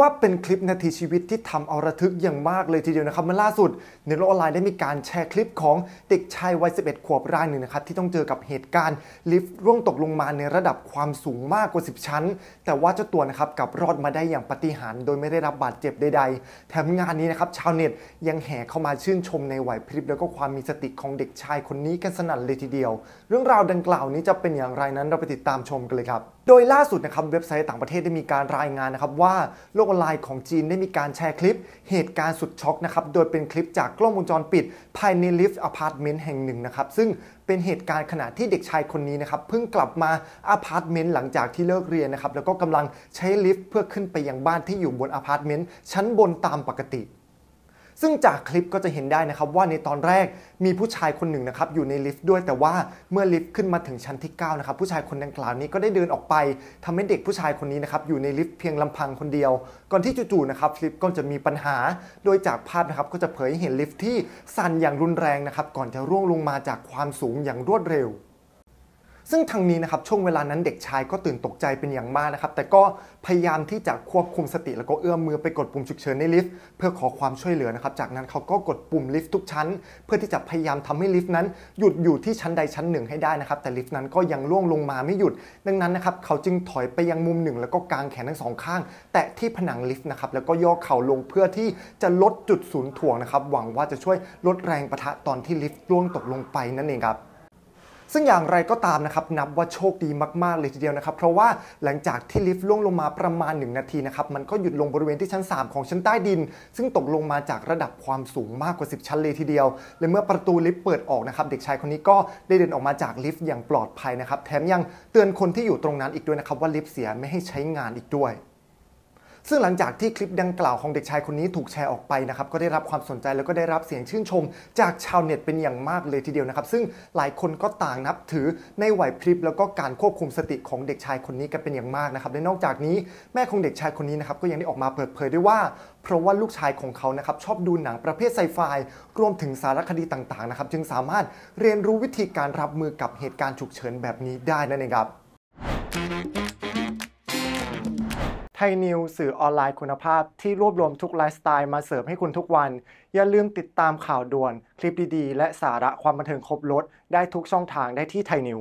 ว่าเป็นคลิปนาทีชีวิตที่ทำเอาระทึกอย่างมากเลยทีเดียวนะครับเมื่อล่าสุดในโลกออนไลน์ได้มีการแชร์คลิปของเด็กชายวัย11 ขวบรายหนึ่งนะครับที่ต้องเจอกับเหตุการณ์ลิฟต์ร่วงตกลงมาในระดับความสูงมากกว่า 10 ชั้น แต่ว่าเจ้าตัวนะครับกลับรอดมาได้อย่างปาฏิหาริย์โดยไม่ได้รับบาดเจ็บใดๆแถมงานนี้นะครับชาวเน็ตยังแห่เข้ามาชื่นชมในไหวพริบแล้วก็ความมีสติของเด็กชายคนนี้กันสนั่นเลยทีเดียว เรื่องราวดังกล่าวนี้จะเป็นอย่างไรนั้นเราไปติดตามชมกันเลยครับโดยล่าสุดนะครับเว็บไซต์ต่างประเทศ ได้มีการรายงานนะครับว่าโลกออนไลน์ของจีนได้มีการแชร์คลิป เหตุการณ์สุดช็อกนะครับ โดยเป็นคลิปจากกล้องวงจรปิดภายในลิฟต์อพาร์ตเมนต์แห่งหนึ่งนะครับซึ่งเป็นเหตุการณ์ขณะที่เด็กชายคนนี้นะครับเพิ่งกลับมาอพาร์ตเมนต์หลังจากที่เลิกเรียนนะครับแล้วก็กำลังใช้ลิฟต์เพื่อขึ้นไปยังบ้านที่อยู่บนอพาร์ตเมนต์ชั้นบนตามปกติซึ่งจากคลิปก็จะเห็นได้นะครับว่าในตอนแรกมีผู้ชายคนหนึ่งนะครับอยู่ในลิฟต์ด้วยแต่ว่าเมื่อลิฟต์ขึ้นมาถึงชั้นที่9นะครับผู้ชายคนดังกล่าวนี้ก็ได้เดินออกไปทำให้เด็กผู้ชายคนนี้นะครับอยู่ในลิฟต์เพียงลำพังคนเดียวก่อนที่จู่ๆนะครับลิฟต์ก็จะมีปัญหาโดยจากภาพนะครับก็จะเผยเห็นลิฟต์ที่สั่นอย่างรุนแรงนะครับก่อนจะร่วงลงมาจากความสูงอย่างรวดเร็วซึ่งทางนี้นะครับช่วงเวลานั้นเด็กชายก็ตื่นตกใจเป็นอย่างมากนะครับแต่ก็พยายามที่จะควบคุมสติแล้วก็เอื้อมมือไปกดปุ่มฉุกเฉินในลิฟต์เพื่อขอความช่วยเหลือนะครับจากนั้นเขาก็กดปุ่มลิฟต์ทุกชั้น เพื่อที่จะพยายามทำให้ลิฟต์นั้นหยุดอยู่ที่ชั้นใดชั้นหนึ่งให้ได้นะครับแต่ลิฟต์นั้นก็ยังล่วงลงมาไม่หยุดดังนั้นนะครับเขาจึงถอยไปยังมุมหนึ่งแล้วก็กางแขนทั้งสองข้าง แตะที่ผนังลิฟต์นะครับแล้วก็ย่อเข่าลงเพื่อที่จะลดจุดศูนย์ถ่วงนะครับหวังว่าจะช่วยลดแรงประทะตอนที่ลิฟต์ร่วงตกลงไปนั่นเองครับซึ่งอย่างไรก็ตามนะครับนับว่าโชคดีมากๆเลยทีเดียวนะครับเพราะว่าหลังจากที่ลิฟต์ล่วงลงมาประมาณ1 นาทีนะครับมันก็หยุดลงบริเวณที่ชั้น 3 ของชั้นใต้ดิน ซึ่งตกลงมาจากระดับความสูงมากกว่า 10 ชั้นเลยทีเดียวและเมื่อประตูลิฟต์เปิดออกนะครับเด็กชายคนนี้ก็ได้เดินออกมาจากลิฟต์อย่างปลอดภัยนะครับแถมยังเตือนคนที่อยู่ตรงนั้นอีกด้วยนะครับว่าลิฟต์เสียไม่ให้ใช้งานอีกด้วยซึ่งหลังจากที่คลิปดังกล่าวของเด็กชายคนนี้ถูกแชร์ออกไปนะครับก็ได้รับความสนใจแล้วก็ได้รับเสียงชื่นชม จากชาวเน็ตเป็นอย่างมากเลยทีเดียวนะครับ ซึ่งหลายคนก็ต่างนับถือในไหวพริบแล้วก็การควบคุมสติของเด็กชายคนนี้กันเป็นอย่างมากนะครับและนอกจากนี้แม่ของเด็กชายคนนี้นะครับก็ยังได้ออกมาเปิดเผยด้วยว่า เพราะว่าลูกชายของเขานะครับชอบดูหนังประเภทไซไฟรวมถึงสารคดีต่างๆนะครับจึงสามารถเรียนรู้วิธีการรับมือกับเหตุการณ์ฉุกเฉินแบบนี้ได้นั่นเองครับไทยนิว สื่อออนไลน์คุณภาพที่รวบรวมทุกไลฟ์สไตล์มาเสิร์ฟให้คุณทุกวัน อย่าลืมติดตามข่าวด่วนคลิปดี ๆ และสาระความบันเทิงครบรถได้ทุกช่องทางได้ที่ไทยนิว